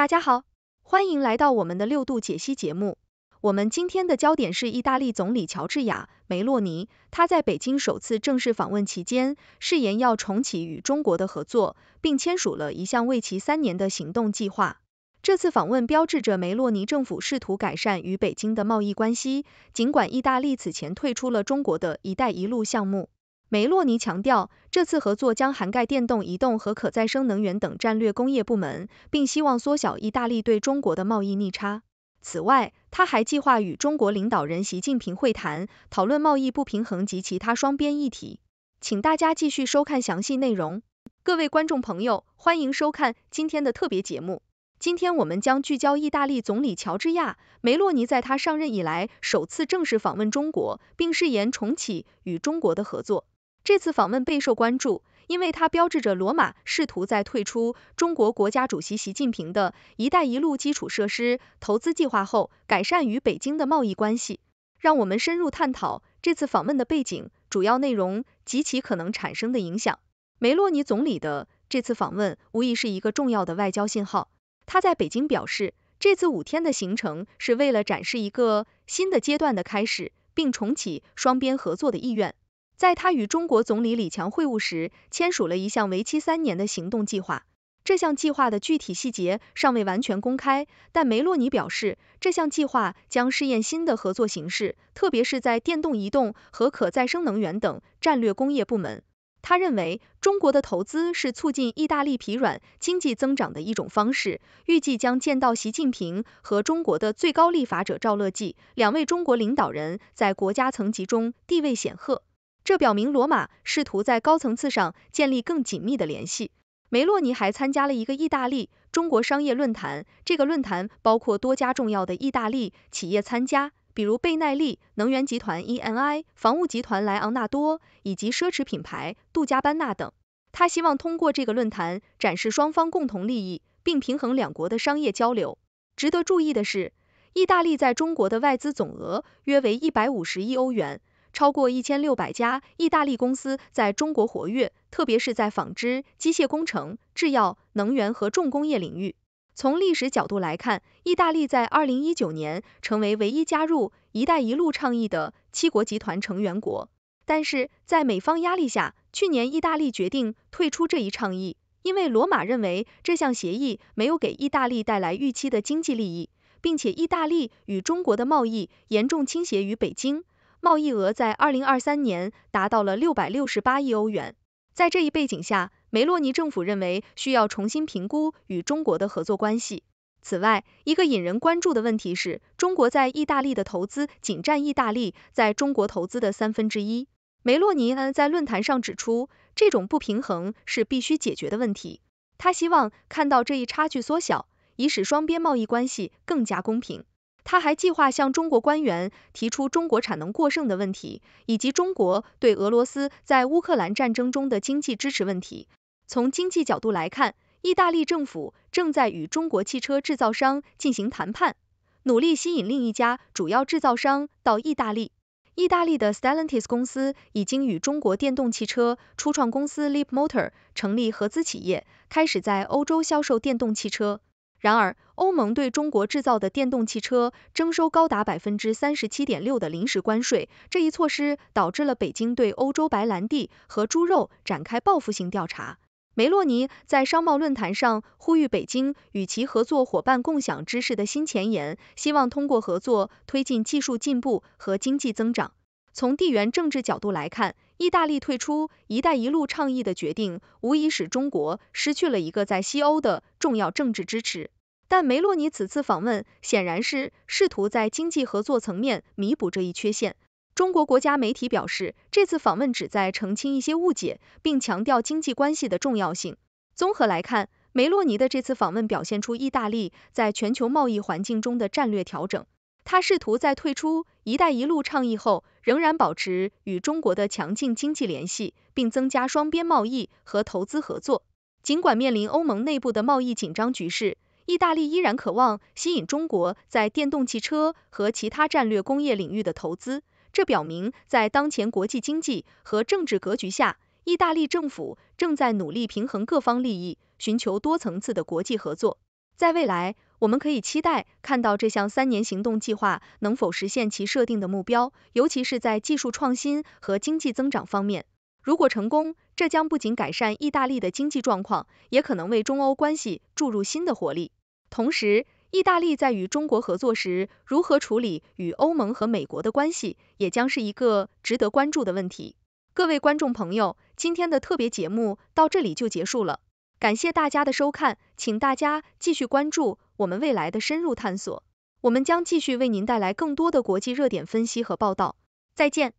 大家好，欢迎来到我们的六度解析节目。我们今天的焦点是意大利总理乔治亚·梅洛尼。他在北京首次正式访问期间，誓言要重启与中国的合作，并签署了一项为期三年的行动计划。这次访问标志着梅洛尼政府试图改善与北京的贸易关系，尽管意大利此前退出了中国的一带一路项目。梅洛尼强调，这次合作将涵盖电动、移动和可再生能源等战略工业部门，并希望缩小意大利对中国的贸易逆差。此外，他还计划与中国领导人习近平会谈，讨论贸易不平衡及其他双边议题。请大家继续收看详细内容。各位观众朋友，欢迎收看今天的特别节目。今天我们将聚焦意大利总理乔治亚·梅洛尼在他上任以来首次正式访问中国，并誓言重启与中国的合作。这次访问备受关注，因为它标志着罗马试图在退出中国国家主席习近平的一带一路基础设施投资计划后，改善与北京的贸易关系。让我们深入探讨这次访问的背景、主要内容及其可能产生的影响。梅洛尼总理的这次访问无疑是一个重要的外交信号。他在北京表示，这次五天的行程是为了展示一个新的阶段的开始，并重启双边合作的意愿。在他与中国总理李强会晤时，签署了一项为期三年的行动计划。这项计划的具体细节尚未完全公开，但梅洛尼表示，这项计划将试验新的合作形式，特别是在电动移动和可再生能源等战略工业部门。他认为，中国的投资是促进意大利疲软经济增长的一种方式。预计将见到习近平和中国的最高立法者赵乐际两位中国领导人在国家层级中地位显赫。这表明罗马试图在高层次上建立更紧密的联系。梅洛尼还参加了一个意大利中国商业论坛，这个论坛包括多家重要的意大利企业参加，比如贝耐利能源集团 E N I、房屋集团莱昂纳多以及奢侈品牌杜嘉班纳等。他希望通过这个论坛展示双方共同利益，并平衡两国的商业交流。值得注意的是，意大利在中国的外资总额约为一百五十亿欧元。超过一千六百家意大利公司在中国活跃，特别是在纺织、机械工程、制药、能源和重工业领域。从历史角度来看，意大利在二零一九年成为唯一加入“一带一路”倡议的七国集团成员国。但是在美方压力下，去年意大利决定退出这一倡议，因为罗马认为这项协议没有给意大利带来预期的经济利益，并且意大利与中国的贸易严重倾斜于北京。贸易额在二零二三年达到了六百六十八亿欧元。在这一背景下，梅洛尼政府认为需要重新评估与中国的合作关系。此外，一个引人关注的问题是中国在意大利的投资仅占意大利在中国投资的三分之一。梅洛尼在论坛上指出，这种不平衡是必须解决的问题。他希望看到这一差距缩小，以使双边贸易关系更加公平。他还计划向中国官员提出中国产能过剩的问题，以及中国对俄罗斯在乌克兰战争中的经济支持问题。从经济角度来看，意大利政府正在与中国汽车制造商进行谈判，努力吸引另一家主要制造商到意大利。意大利的 Stellantis 公司已经与中国电动汽车初创公司 Leap Motor 成立合资企业，开始在欧洲销售电动汽车。然而，欧盟对中国制造的电动汽车征收高达百分之三十七点六的临时关税，这一措施导致了北京对欧洲白兰地和猪肉展开报复性调查。梅洛尼在商贸论坛上呼吁北京与其合作伙伴共享知识的新前沿，希望通过合作推进技术进步和经济增长。从地缘政治角度来看，意大利退出“一带一路”倡议的决定，无疑使中国失去了一个在西欧的重要政治支持。但梅洛尼此次访问显然是试图在经济合作层面弥补这一缺陷。中国国家媒体表示，这次访问旨在澄清一些误解，并强调经济关系的重要性。综合来看，梅洛尼的这次访问表现出意大利在全球贸易环境中的战略调整。他试图在退出“一带一路”倡议后。仍然保持与中国的强劲经济联系，并增加双边贸易和投资合作。尽管面临欧盟内部的贸易紧张局势，意大利依然渴望吸引中国在电动汽车和其他战略工业领域的投资。这表明，在当前国际经济和政治格局下，意大利政府正在努力平衡各方利益，寻求多层次的国际合作。在未来，我们可以期待看到这项三年行动计划能否实现其设定的目标，尤其是在技术创新和经济增长方面。如果成功，这将不仅改善意大利的经济状况，也可能为中欧关系注入新的活力。同时，意大利在与中国合作时如何处理与欧盟和美国的关系，也将是一个值得关注的问题。各位观众朋友，今天的特别节目到这里就结束了。感谢大家的收看，请大家继续关注我们未来的深入探索。我们将继续为您带来更多的国际热点分析和报道。再见。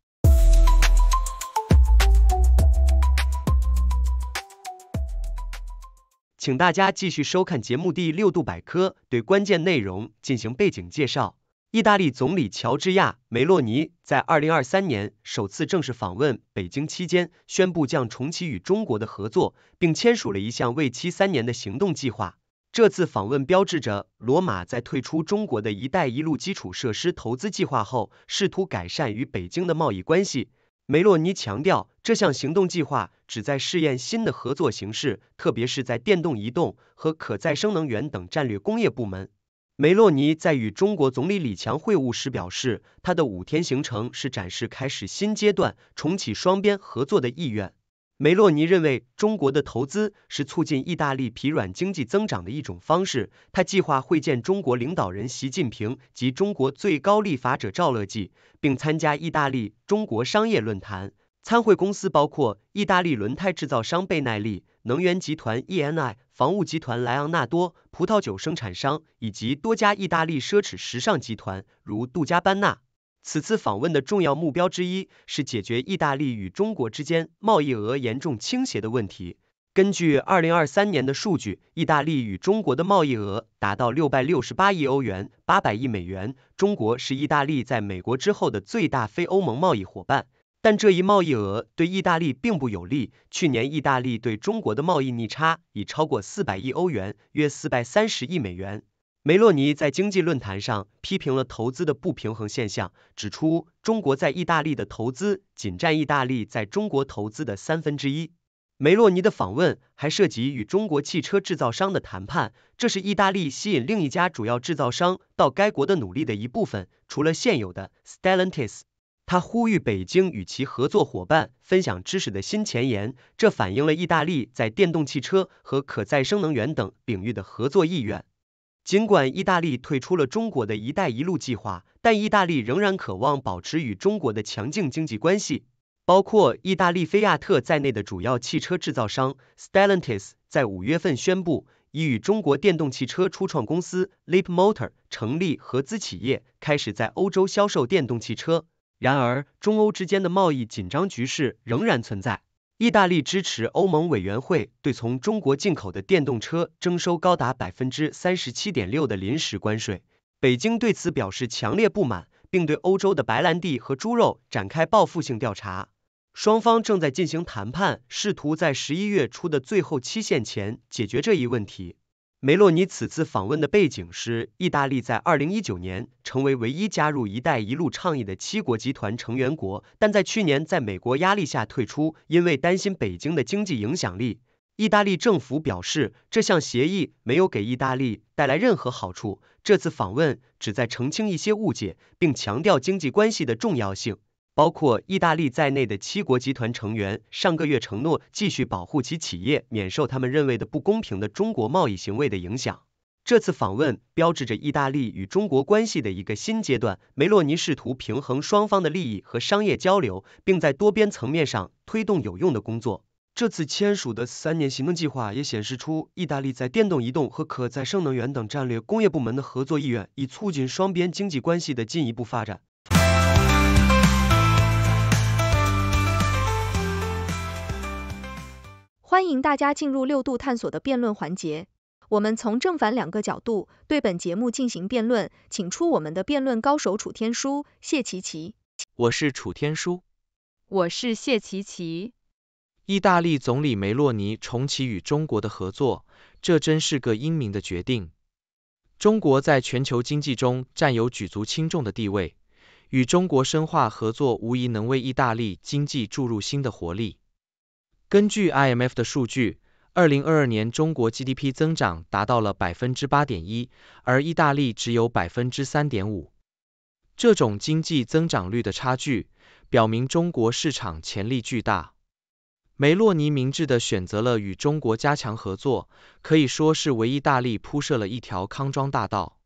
请大家继续收看节目《第六度百科》，对关键内容进行背景介绍。意大利总理乔治亚·梅洛尼在二零二三年首次正式访问北京期间，宣布将重启与中国的合作，并签署了一项为期三年的行动计划。这次访问标志着罗马在退出中国的一带一路基础设施投资计划后，试图改善与北京的贸易关系。梅洛尼强调，这项行动计划旨在试验新的合作形式，特别是在电动移动和可再生能源等战略工业部门。梅洛尼在与中国总理李强会晤时表示，他的五天行程是展示开始新阶段、重启双边合作的意愿。梅洛尼认为，中国的投资是促进意大利疲软经济增长的一种方式。他计划会见中国领导人习近平及中国最高立法者赵乐际，并参加意大利中国商业论坛。参会公司包括意大利轮胎制造商倍耐力、能源集团 ENI。房务集团莱昂纳多、葡萄酒生产商以及多家意大利奢侈时尚集团，如杜嘉班纳。此次访问的重要目标之一是解决意大利与中国之间贸易额严重倾斜的问题。根据二零二三年的数据，意大利与中国的贸易额达到六百六十八亿欧元，八百亿美元。中国是意大利在美国之后的最大非欧盟贸易伙伴。但这一贸易额对意大利并不有利。去年，意大利对中国的贸易逆差已超过四百亿欧元，约四百三十亿美元。梅洛尼在经济论坛上批评了投资的不平衡现象，指出中国在意大利的投资仅占意大利在中国投资的三分之一。梅洛尼的访问还涉及与中国汽车制造商的谈判，这是意大利吸引另一家主要制造商到该国的努力的一部分。除了现有的 Stellantis。他呼吁北京与其合作伙伴分享知识的新前沿，这反映了意大利在电动汽车和可再生能源等领域的合作意愿。尽管意大利退出了中国的一带一路计划，但意大利仍然渴望保持与中国的强劲经济关系。包括意大利菲亚特在内的主要汽车制造商 Stellantis 在五月份宣布，已与中国电动汽车初创公司 Leap Motor 成立合资企业，开始在欧洲销售电动汽车。然而，中欧之间的贸易紧张局势仍然存在。意大利支持欧盟委员会对从中国进口的电动车征收高达百分之三十七点六的临时关税。北京对此表示强烈不满，并对欧洲的白兰地和猪肉展开报复性调查。双方正在进行谈判，试图在十一月初的最后期限前解决这一问题。梅洛尼此次访问的背景是，意大利在二零一九年成为唯一加入“一带一路”倡议的七国集团成员国，但在去年在美国压力下退出，因为担心北京的经济影响力。意大利政府表示，这项协议没有给意大利带来任何好处。这次访问旨在澄清一些误解，并强调经济关系的重要性。包括意大利在内的七国集团成员上个月承诺继续保护其企业免受他们认为的不公平的中国贸易行为的影响。这次访问标志着意大利与中国关系的一个新阶段。梅洛尼试图平衡双方的利益和商业交流，并在多边层面上推动有用的工作。这次签署的三年行动计划也显示出意大利在电动移动和可再生能源等战略工业部门的合作意愿，以促进双边经济关系的进一步发展。欢迎大家进入六度探索的辩论环节，我们从正反两个角度对本节目进行辩论，请出我们的辩论高手楚天舒、谢琪琪。我是楚天舒，我是谢琪琪。意大利总理梅洛尼重启与中国的合作，这真是个英明的决定。中国在全球经济中占有举足轻重的地位，与中国深化合作无疑能为意大利经济注入新的活力。根据 IMF 的数据，二零二二年中国 GDP 增长达到了百分之八点一，而意大利只有百分之三点五。这种经济增长率的差距，表明中国市场潜力巨大。梅洛尼明智的选择了与中国加强合作，可以说是为意大利铺设了一条康庄大道。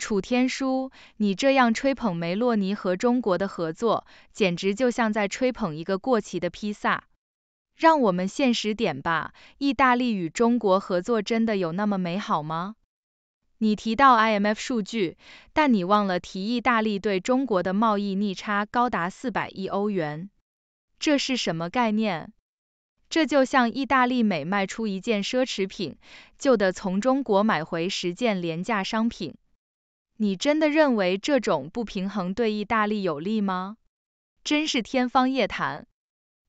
楚天舒，你这样吹捧梅洛尼和中国的合作，简直就像在吹捧一个过期的披萨。让我们现实点吧，意大利与中国合作真的有那么美好吗？你提到 IMF 数据，但你忘了提意大利对中国的贸易逆差高达四百亿欧元，这是什么概念？这就像意大利每卖出一件奢侈品，就得从中国买回十件廉价商品。你真的认为这种不平衡对意大利有利吗？真是天方夜谭。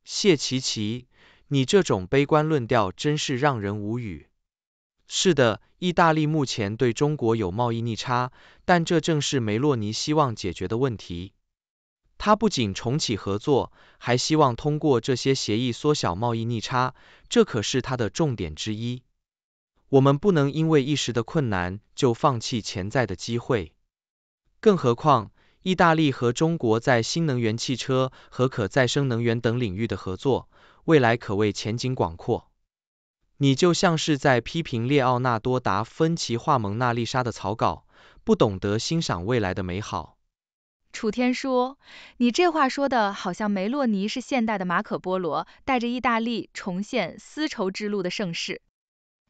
谢奇奇。你这种悲观论调真是让人无语。是的，意大利目前对中国有贸易逆差，但这正是梅洛尼希望解决的问题。他不仅重启合作，还希望通过这些协议缩小贸易逆差，这可是他的重点之一。我们不能因为一时的困难就放弃潜在的机会，更何况意大利和中国在新能源汽车和可再生能源等领域的合作。未来可谓前景广阔，你就像是在批评列奥纳多·达·芬奇画蒙娜丽莎的草稿，不懂得欣赏未来的美好。楚天说，你这话说的好像梅洛尼是现代的马可波罗，带着意大利重现丝绸之路的盛世。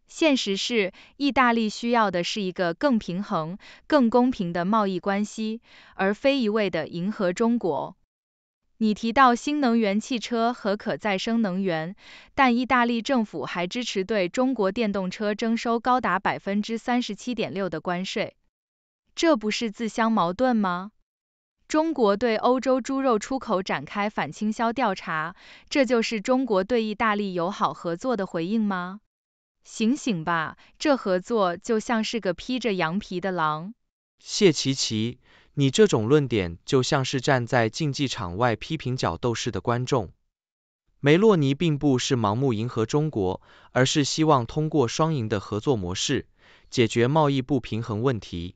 现实是，意大利需要的是一个更平衡、更公平的贸易关系，而非一味的迎合中国。你提到新能源汽车和可再生能源，但意大利政府还支持对中国电动车征收高达百分之三十七点六的关税，这不是自相矛盾吗？中国对欧洲猪肉出口展开反倾销调查，这就是中国对意大利友好合作的回应吗？醒醒吧，这合作就像是个披着羊皮的狼。谢奇奇。你这种论点就像是站在竞技场外批评角斗士的观众。梅洛尼并不是盲目迎合中国，而是希望通过双赢的合作模式解决贸易不平衡问题。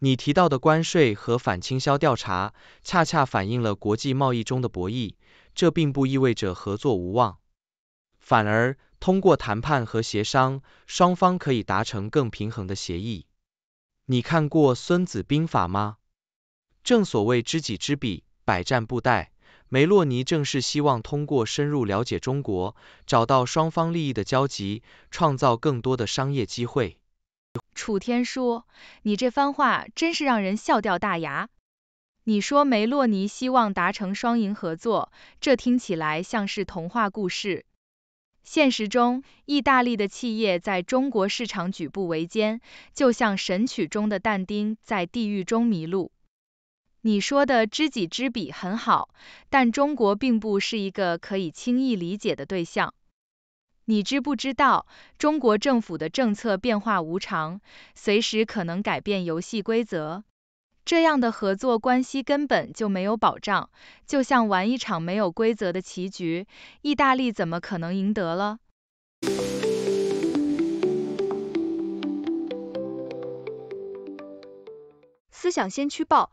你提到的关税和反倾销调查，恰恰反映了国际贸易中的博弈。这并不意味着合作无望，反而通过谈判和协商，双方可以达成更平衡的协议。你看过《孙子兵法》吗？正所谓知己知彼，百战不殆。梅洛尼正是希望通过深入了解中国，找到双方利益的交集，创造更多的商业机会。楚天舒，你这番话真是让人笑掉大牙。你说梅洛尼希望达成双赢合作，这听起来像是童话故事。现实中，意大利的企业在中国市场举步维艰，就像《神曲》中的但丁在地狱中迷路。你说的“知己知彼”很好，但中国并不是一个可以轻易理解的对象。你知不知道，中国政府的政策变化无常，随时可能改变游戏规则。这样的合作关系根本就没有保障，就像玩一场没有规则的棋局，意大利怎么可能赢得了？思想先驱报。